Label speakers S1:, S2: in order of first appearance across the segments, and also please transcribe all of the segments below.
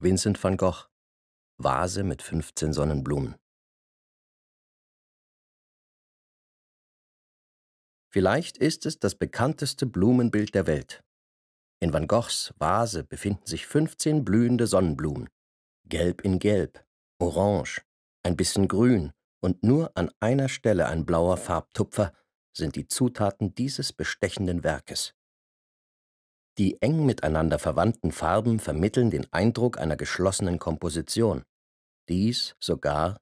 S1: Vincent van Gogh, Vase mit 15 Sonnenblumen. Vielleicht
S2: ist es das bekannteste Blumenbild der Welt. In Van Goghs Vase befinden sich 15 blühende Sonnenblumen. Gelb in Gelb, Orange, ein bisschen Grün und nur an einer Stelle ein blauer Farbtupfer sind die Zutaten dieses bestechenden Werkes. Die eng miteinander verwandten Farben vermitteln den Eindruck einer geschlossenen Komposition. Dies sogar,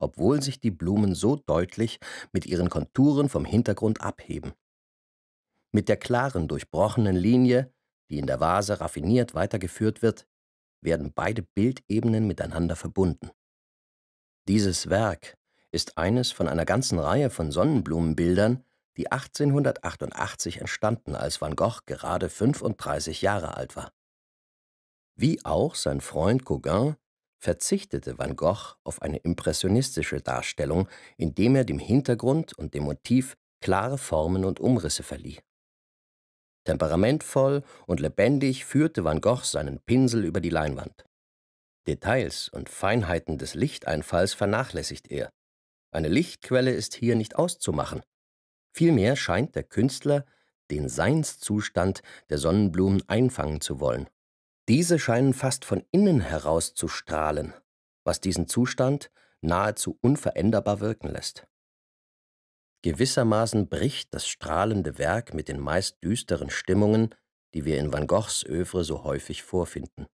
S2: obwohl sich die Blumen so deutlich mit ihren Konturen vom Hintergrund abheben. Mit der klaren, durchbrochenen Linie, die in der Vase raffiniert weitergeführt wird, werden beide Bildebenen miteinander verbunden. Dieses Werk ist eines von einer ganzen Reihe von Sonnenblumenbildern, die 1888 entstanden, als van Gogh gerade 35 Jahre alt war. Wie auch sein Freund Gauguin verzichtete van Gogh auf eine impressionistische Darstellung, indem er dem Hintergrund und dem Motiv klare Formen und Umrisse verlieh. Temperamentvoll und lebendig führte van Gogh seinen Pinsel über die Leinwand. Details und Feinheiten des Lichteinfalls vernachlässigt er. Eine Lichtquelle ist hier nicht auszumachen, Vielmehr scheint der Künstler den Seinszustand der Sonnenblumen einfangen zu wollen. Diese scheinen fast von innen heraus zu strahlen, was diesen Zustand nahezu unveränderbar wirken lässt. Gewissermaßen bricht das strahlende Werk mit den meist düsteren Stimmungen, die wir in Van Goghs Övre so häufig vorfinden.